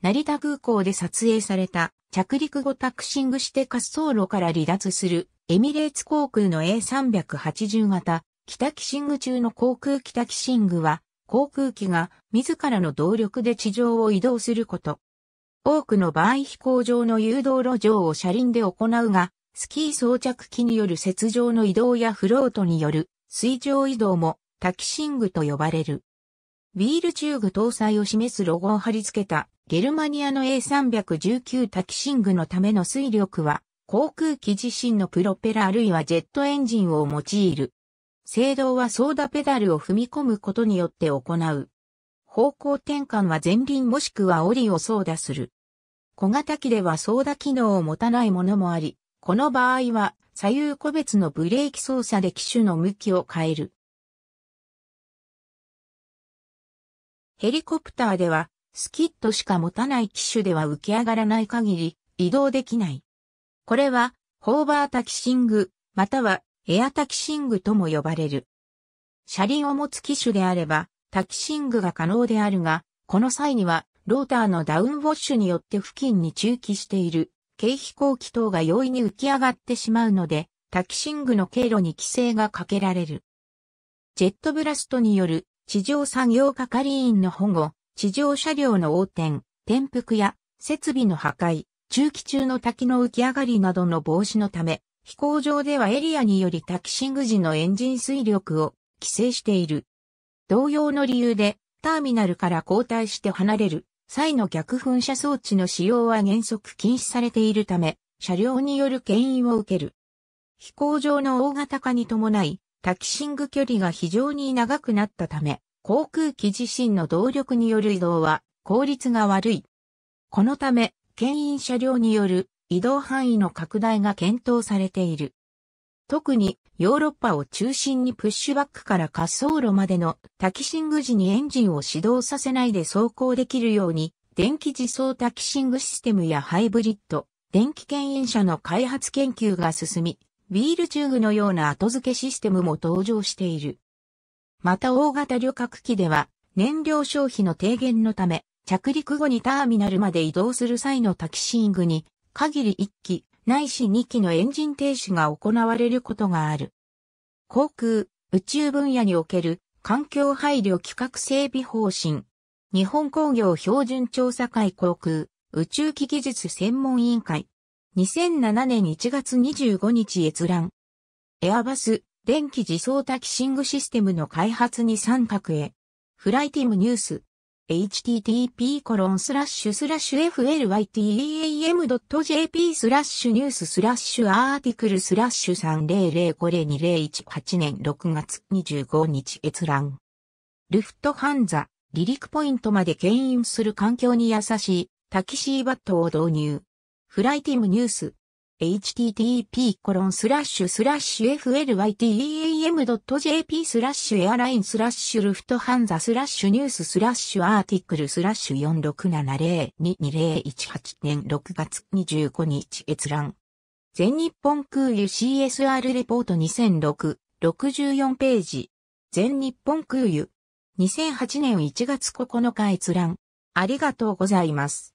成田空港で撮影された着陸後タクシングして滑走路から離脱するエミレーツ航空の A380 型北キシング中の航空北キシングは航空機が自らの動力で地上を移動すること。多くの場合飛行場の誘導路上を車輪で行うが、スキー装着機による雪上の移動やフロートによる水上移動もタキシングと呼ばれる。ビールチューグ搭載を示すロゴを貼り付けたゲルマニアの A319 タキシングのための水力は航空機自身のプロペラあるいはジェットエンジンを用いる。制動はソーダペダルを踏み込むことによって行う。方向転換は前輪もしくは折を操舵する。小型機では操舵機能を持たないものもあり、この場合は左右個別のブレーキ操作で機種の向きを変える。ヘリコプターでは、スキットしか持たない機種では浮き上がらない限り移動できない。これは、ホーバータキシング、またはエアタキシングとも呼ばれる。車輪を持つ機種であれば、タキシングが可能であるが、この際には、ローターのダウンウォッシュによって付近に駐機している、軽飛行機等が容易に浮き上がってしまうので、タキシングの経路に規制がかけられる。ジェットブラストによる地上産業係員の保護、地上車両の横転、転覆や設備の破壊、中期中の滝の浮き上がりなどの防止のため、飛行場ではエリアによりタキシング時のエンジン水力を規制している。同様の理由で、ターミナルから交代して離れる際の逆噴射装置の使用は原則禁止されているため、車両による牽引を受ける。飛行場の大型化に伴い、タキシング距離が非常に長くなったため、航空機自身の動力による移動は効率が悪い。このため、牽引車両による移動範囲の拡大が検討されている。特にヨーロッパを中心にプッシュバックから滑走路までのタキシング時にエンジンを始動させないで走行できるように電気自走タキシングシステムやハイブリッド、電気牽引車の開発研究が進み、ビールチューグのような後付けシステムも登場している。また大型旅客機では、燃料消費の低減のため、着陸後にターミナルまで移動する際のタキシングに、限り1機、ないし2機のエンジン停止が行われることがある。航空、宇宙分野における環境配慮企画整備方針。日本工業標準調査会航空宇宙機技術専門委員会2007年1月25日閲覧。エアバス、電気自走タキシングシステムの開発に参画へ。フライティムニュース。http コロンスラッシュスラッシュ flyteam.jp スラッシュニューススラッシュアーティクルスラッシュ30052018年6月25日閲覧。ルフトハンザ、離陸ポイントまで牽引する環境に優しいタキシーバットを導入。フライティムニュース。h t t p コロンススララッッシシュュ f l y t e m j p スラッシュエアラインスラッシュルフトハンザスラッシュニューススラッシュアーティクルスラッシュ4670-2018年6月25日閲覧。全日本空輸 CSR レポート2006、64ページ。全日本空輸。2008年1月9日閲覧。ありがとうございます。